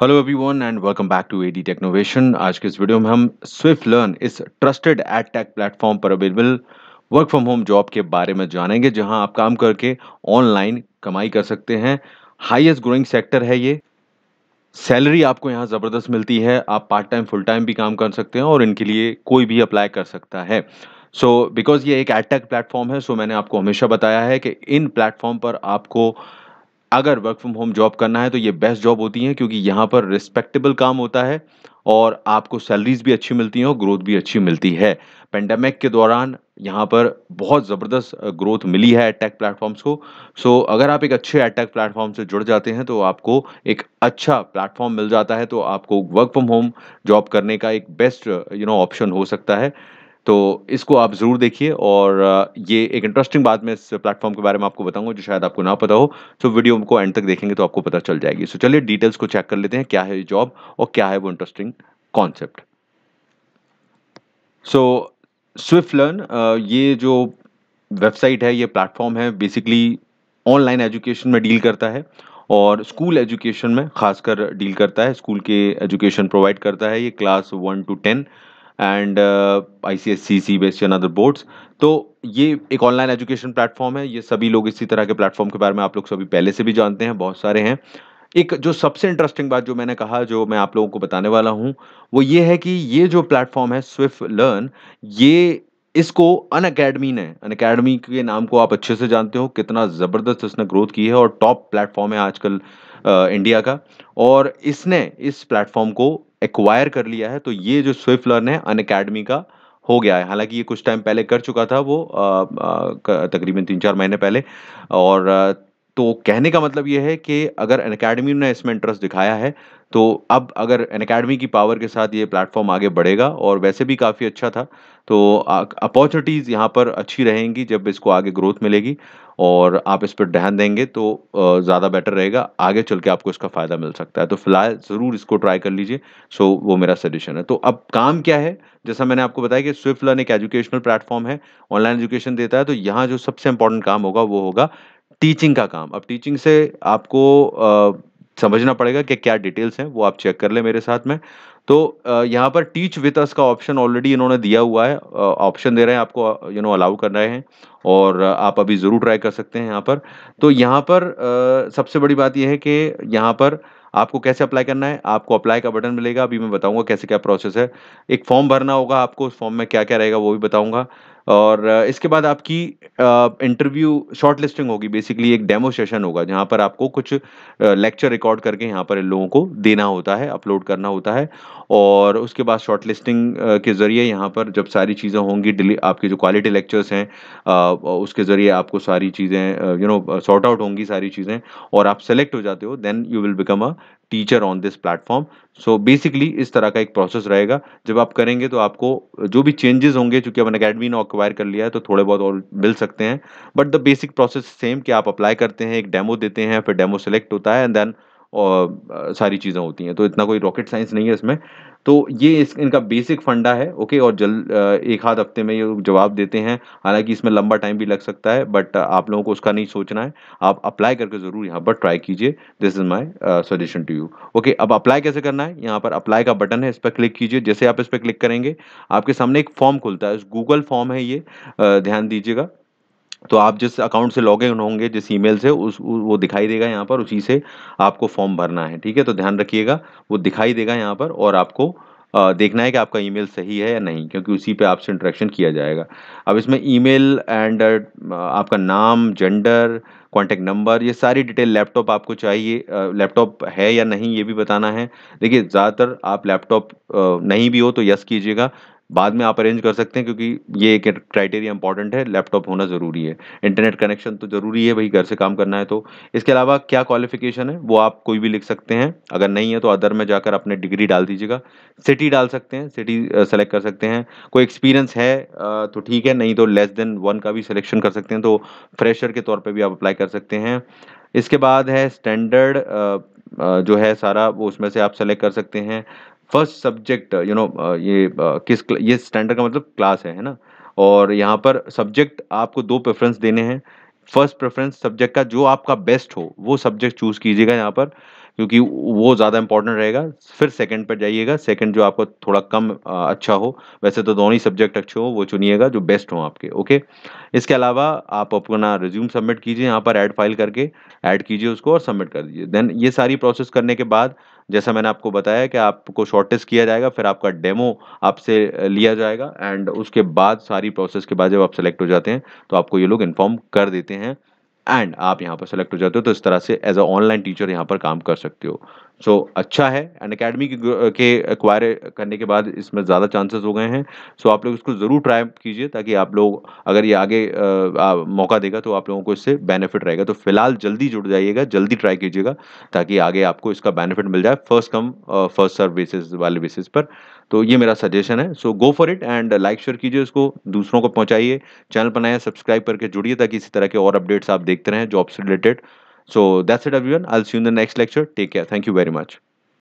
Hello everyone and welcome back to AD Technovation आज के इस वीडियो में हम स्विफ्ट लर्न इस ट्रस्टेड एड टेक प्लेटफॉर्म पर available work from home job के बारे में जानेंगे जहां आप काम करके ऑनलाइन कमाई कर सकते हैं हाईएस्ट ग्रोइंग सेक्टर है ये सैलरी आपको यहाँ ज़बरदस्त मिलती है आप पार्ट टाइम फुल टाइम भी काम कर सकते हैं और इनके लिए कोई भी अप्लाई कर सकता है सो so, बिकॉज़ ये एक एड टेक प्लेटफॉर्म है सो so मैंने आपको हमेशा बताया है कि इन प्लेटफॉर्म पर आपको अगर वर्क फ्रॉम होम जॉब करना है तो ये बेस्ट जॉब होती है क्योंकि यहाँ पर रिस्पेक्टेबल काम होता है और आपको सैलरीज भी अच्छी मिलती हैं और ग्रोथ भी अच्छी मिलती है पेंडेमिक के दौरान यहाँ पर बहुत ज़बरदस्त ग्रोथ मिली है एटैक प्लेटफॉर्म्स को सो अगर आप एक अच्छे एटैक प्लेटफॉर्म से जुड़ जाते हैं तो आपको एक अच्छा प्लेटफॉर्म मिल जाता है तो आपको वर्क फ्रॉम होम जॉब करने का एक बेस्ट यू नो ऑप्शन हो सकता है तो इसको आप ज़रूर देखिए और ये एक इंटरेस्टिंग बात मैं इस प्लेटफॉर्म के बारे में आपको बताऊंगा जो शायद आपको ना पता हो तो वीडियो को एंड तक देखेंगे तो आपको पता चल जाएगी सो चलिए डिटेल्स को चेक कर लेते हैं क्या है ये जॉब और क्या है वो interesting concept so Swift Learn ये जो वेबसाइट है ये प्लेटफॉर्म है बेसिकली ऑनलाइन एजुकेशन में डील करता है और स्कूल एजुकेशन में खासकर डील करता है स्कूल के एजुकेशन प्रोवाइड करता है ये class one to ten and I C S C C based and other boards तो ये एक ऑनलाइन एजुकेशन प्लेटफॉर्म है ये सभी लोग इसी तरह के प्लेटफॉर्म के बारे में आप लोग सभी पहले से भी जानते हैं बहुत सारे हैं एक जो सबसे इंटरेस्टिंग बात जो मैंने कहा जो मैं आप लोगों को बताने वाला हूँ वो ये है कि ये जो प्लेटफॉर्म है स्विफ्ट लर्न ये इसको अन अकेडमी ने अन अकेडमी के नाम को आप अच्छे से जानते हो कितना ज़बरदस्त इसने ग्रोथ की है और टॉप प्लेटफॉर्म है आजकल इंडिया का और इसने इस प्लेटफॉर्म को एक्वायर कर लिया है तो ये जो स्विफ्ट लर्न है अन अकेडमी का हो गया है हालांकि ये कुछ टाइम पहले कर चुका था वो तकरीबन तीन चार महीने पहले और तो कहने का मतलब यह है कि अगर अन अकेडमी ने इसमें इंटरेस्ट दिखाया है तो अब अगर अन अकेडमी की पावर के साथ ये प्लेटफॉर्म आगे बढ़ेगा और वैसे भी काफ़ी अच्छा था तो अपॉर्चुनिटीज़ यहाँ पर अच्छी रहेंगी जब इसको आगे ग्रोथ मिलेगी और आप इस पर ध्यान देंगे तो ज़्यादा बेटर रहेगा आगे चल के आपको इसका फ़ायदा मिल सकता है तो फिलहाल ज़रूर इसको ट्राई कर लीजिए सो वो मेरा सजेशन है तो अब काम क्या है जैसा मैंने आपको बताया कि स्विफ्ट लर्न एक एजुकेशनल प्लेटफॉर्म है ऑनलाइन एजुकेशन देता है तो यहाँ जो सबसे इंपॉर्टेंट काम होगा वो होगा टीचिंग का काम अब टीचिंग से आपको आ, समझना पड़ेगा कि क्या डिटेल्स हैं वो आप चेक कर लें मेरे साथ में तो यहाँ पर टीच विथ अस का ऑप्शन ऑलरेडी इन्होंने दिया हुआ है ऑप्शन दे रहे हैं आपको यू नो अलाउ कर रहे हैं और आप अभी ज़रूर ट्राई कर सकते हैं यहाँ पर तो यहाँ पर आ, सबसे बड़ी बात यह है कि यहाँ पर आपको कैसे अप्लाई करना है आपको अप्लाई का बटन मिलेगा अभी मैं बताऊंगा कैसे क्या प्रोसेस है एक फॉर्म भरना होगा आपको उस फॉर्म में क्या क्या रहेगा वो भी बताऊंगा और इसके बाद आपकी इंटरव्यू शॉर्ट लिस्टिंग होगी बेसिकली एक डेमो सेशन होगा जहाँ पर आपको कुछ लेक्चर रिकॉर्ड करके यहाँ पर इन लोगों को देना होता है अपलोड करना होता है और उसके बाद शॉर्ट लिस्टिंग के ज़रिए यहाँ पर जब सारी चीज़ें होंगी आपके जो क्वालिटी लेक्चर्स हैं उसके ज़रिए आपको सारी चीज़ें यू नो सॉर्ट आउट होंगी सारी चीज़ें और आप सेलेक्ट हो जाते हो then you will become a teacher on this platform so basically इस तरह का एक प्रोसेस रहेगा जब आप करेंगे तो आपको जो भी चेंजेस होंगे चूंकि अपन अकेडमी ने अक्वायर कर लिया है तो थोड़े बहुत और मिल सकते हैं but the basic process same कि आप अप्लाई करते हैं एक डेमो देते हैं फिर डेमो सेलेक्ट होता है एंड देन और सारी चीज़ें होती हैं तो इतना कोई रॉकेट साइंस नहीं है इसमें तो ये इस इनका बेसिक फंडा है ओके और जल एक हाथ हफ्ते में ये जवाब देते हैं हालांकि इसमें लंबा टाइम भी लग सकता है बट आप लोगों को उसका नहीं सोचना है आप अप्लाई करके ज़रूर यहाँ पर ट्राई कीजिए this is my suggestion to you okay अब अप्लाई कैसे करना है यहाँ पर अप्लाई का बटन है इस पर क्लिक कीजिए जैसे आप इस पर क्लिक करेंगे आपके सामने एक फॉर्म खुलता है गूगल फॉर्म है ये ध्यान दीजिएगा तो आप जिस अकाउंट से लॉग इन होंगे जिस ईमेल से उस वो दिखाई देगा यहाँ पर उसी से आपको फॉर्म भरना है ठीक है तो ध्यान रखिएगा वो दिखाई देगा यहाँ पर और आपको देखना है कि आपका ईमेल सही है या नहीं क्योंकि उसी पे आपसे इंटरेक्शन किया जाएगा अब इसमें ईमेल एंड आपका नाम जेंडर कॉन्टैक्ट नंबर ये सारी डिटेल लैपटॉप आपको चाहिए लैपटॉप है या नहीं ये भी बताना है देखिए ज़्यादातर आप लैपटॉप नहीं भी हो तो यस कीजिएगा बाद में आप अरेंज कर सकते हैं क्योंकि ये एक क्राइटेरिया इंपॉर्टेंट है लैपटॉप होना ज़रूरी है इंटरनेट कनेक्शन तो ज़रूरी है भाई घर से काम करना है तो इसके अलावा क्या क्वालिफिकेशन है वो आप कोई भी लिख सकते हैं अगर नहीं है तो अदर में जाकर अपने डिग्री डाल दीजिएगा सिटी डाल सकते हैं सिटी सेलेक्ट कर सकते हैं कोई एक्सपीरियंस है तो ठीक है नहीं तो लेस देन वन का भी सिलेक्शन कर सकते हैं तो फ्रेशर के तौर पर भी आप अप्लाई कर सकते हैं इसके बाद है स्टैंडर्ड जो है सारा वो उसमें से आप सेलेक्ट कर सकते हैं फर्स्ट सब्जेक्ट यू नो ये uh, किस ये स्टैंडर्ड का मतलब क्लास है है ना और यहाँ पर सब्जेक्ट आपको दो प्रेफरेंस देने हैं फर्स्ट प्रेफरेंस सब्जेक्ट का जो आपका बेस्ट हो वो सब्जेक्ट चूज़ कीजिएगा यहाँ पर क्योंकि वो ज़्यादा इंपॉर्टेंट रहेगा फिर सेकंड पर जाइएगा सेकंड जो आपको थोड़ा कम आ, uh, अच्छा हो वैसे तो दोनों ही सब्जेक्ट अच्छे हो वो चुनिएगा जो बेस्ट हो आपके ओके इसके अलावा आप अपना रिज्यूम सबमिट कीजिए यहाँ पर ऐड फाइल करके ऐड कीजिए उसको और सबमिट कर दीजिए देन ये सारी प्रोसेस करने के बाद जैसा मैंने आपको बताया कि आपको शॉर्टेज किया जाएगा फिर आपका डेमो आपसे लिया जाएगा एंड उसके बाद सारी प्रोसेस के बाद जब आप सेलेक्ट हो जाते हैं तो आपको ये लोग इन्फॉर्म कर देते हैं एंड आप यहाँ पर सेलेक्ट हो जाते हो तो इस तरह से एज अ ऑनलाइन टीचर यहाँ पर काम कर सकते हो सो so, अच्छा है एंड अकेडमी के एक्वायर करने के बाद इसमें ज़्यादा चांसेस हो गए हैं सो so, आप लोग इसको ज़रूर ट्राई कीजिए ताकि आप लोग अगर ये आगे आ, आ, मौका देगा तो आप लोगों को इससे बेनिफिट रहेगा तो फिलहाल जल्दी जुड़ जाइएगा जल्दी ट्राई कीजिएगा ताकि आगे आपको इसका बेनिफिट मिल जाए first come first serve basis वाले बेसिस पर तो ये मेरा सजेशन है so go for it and like share कीजिए इसको दूसरों को पहुँचाइए चैनल बनाए सब्सक्राइब करके जुड़िए ताकि इसी तरह के और अपडेट्स आप देखते रहें जॉब से related So that's it everyone. I'll see you in the next lecture. Take care. Thank you very much.